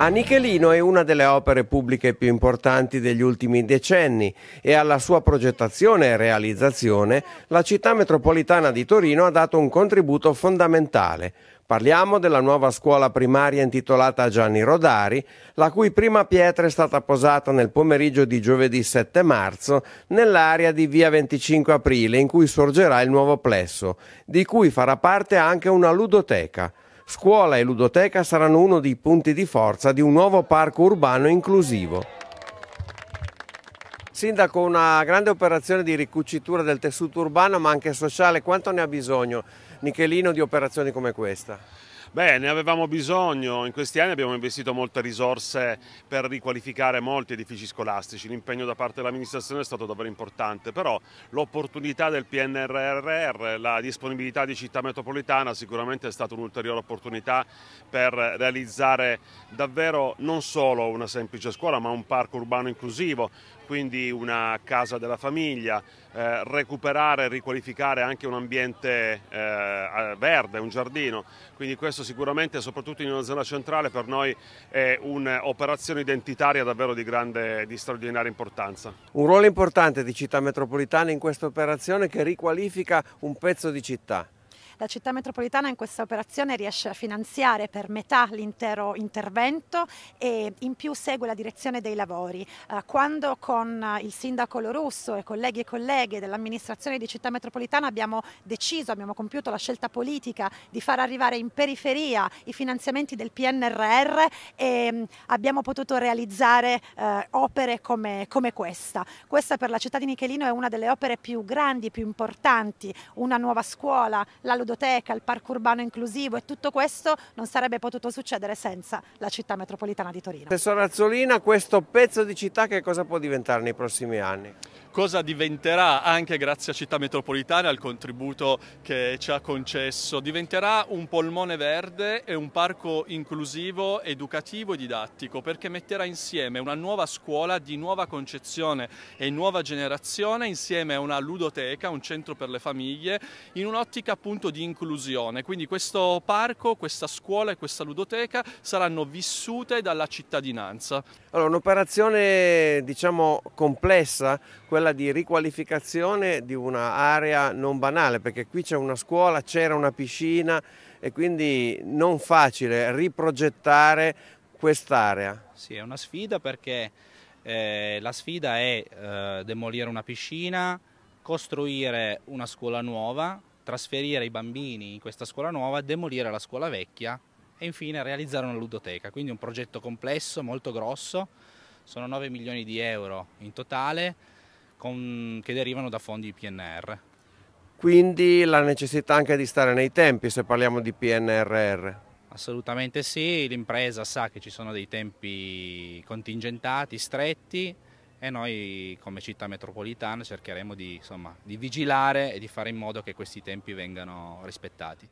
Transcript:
A Nichelino è una delle opere pubbliche più importanti degli ultimi decenni e alla sua progettazione e realizzazione la città metropolitana di Torino ha dato un contributo fondamentale. Parliamo della nuova scuola primaria intitolata a Gianni Rodari, la cui prima pietra è stata posata nel pomeriggio di giovedì 7 marzo nell'area di via 25 aprile in cui sorgerà il nuovo plesso, di cui farà parte anche una ludoteca. Scuola e ludoteca saranno uno dei punti di forza di un nuovo parco urbano inclusivo. Sindaco, una grande operazione di ricucitura del tessuto urbano ma anche sociale, quanto ne ha bisogno Nichelino di operazioni come questa? Beh, ne avevamo bisogno, in questi anni abbiamo investito molte risorse per riqualificare molti edifici scolastici, l'impegno da parte dell'amministrazione è stato davvero importante, però l'opportunità del PNRR, la disponibilità di città metropolitana sicuramente è stata un'ulteriore opportunità per realizzare davvero non solo una semplice scuola ma un parco urbano inclusivo, quindi una casa della famiglia, eh, recuperare e riqualificare anche un ambiente eh, verde, un giardino, quindi questo questo sicuramente, soprattutto in una zona centrale, per noi è un'operazione identitaria davvero di, grande, di straordinaria importanza. Un ruolo importante di città metropolitana in questa operazione che riqualifica un pezzo di città. La città metropolitana in questa operazione riesce a finanziare per metà l'intero intervento e in più segue la direzione dei lavori. Eh, quando con eh, il sindaco Lorusso e colleghi e colleghe dell'amministrazione di città metropolitana abbiamo deciso, abbiamo compiuto la scelta politica di far arrivare in periferia i finanziamenti del PNRR e mm, abbiamo potuto realizzare eh, opere come, come, questa. Questa per la città di Michelino è una delle opere più grandi, più importanti, una nuova scuola, la ludoteca, il parco urbano inclusivo e tutto questo non sarebbe potuto succedere senza la città metropolitana di Torino. Professor Azzolina, questo pezzo di città che cosa può diventare nei prossimi anni? cosa diventerà anche grazie a Città Metropolitana, al contributo che ci ha concesso. Diventerà un polmone verde e un parco inclusivo, educativo e didattico perché metterà insieme una nuova scuola di nuova concezione e nuova generazione insieme a una ludoteca, un centro per le famiglie, in un'ottica appunto di inclusione. Quindi questo parco, questa scuola e questa ludoteca saranno vissute dalla cittadinanza. Allora, un'operazione diciamo complessa, quella parla di riqualificazione di un'area non banale, perché qui c'è una scuola, c'era una piscina e quindi non facile riprogettare quest'area. Sì, è una sfida perché eh, la sfida è eh, demolire una piscina, costruire una scuola nuova, trasferire i bambini in questa scuola nuova, demolire la scuola vecchia e infine realizzare una ludoteca, quindi un progetto complesso, molto grosso, sono 9 milioni di euro in totale con, che derivano da fondi PNR. Quindi la necessità anche di stare nei tempi se parliamo di PNRR. Assolutamente sì, l'impresa sa che ci sono dei tempi contingentati, stretti e noi come città metropolitana cercheremo di, insomma, di vigilare e di fare in modo che questi tempi vengano rispettati.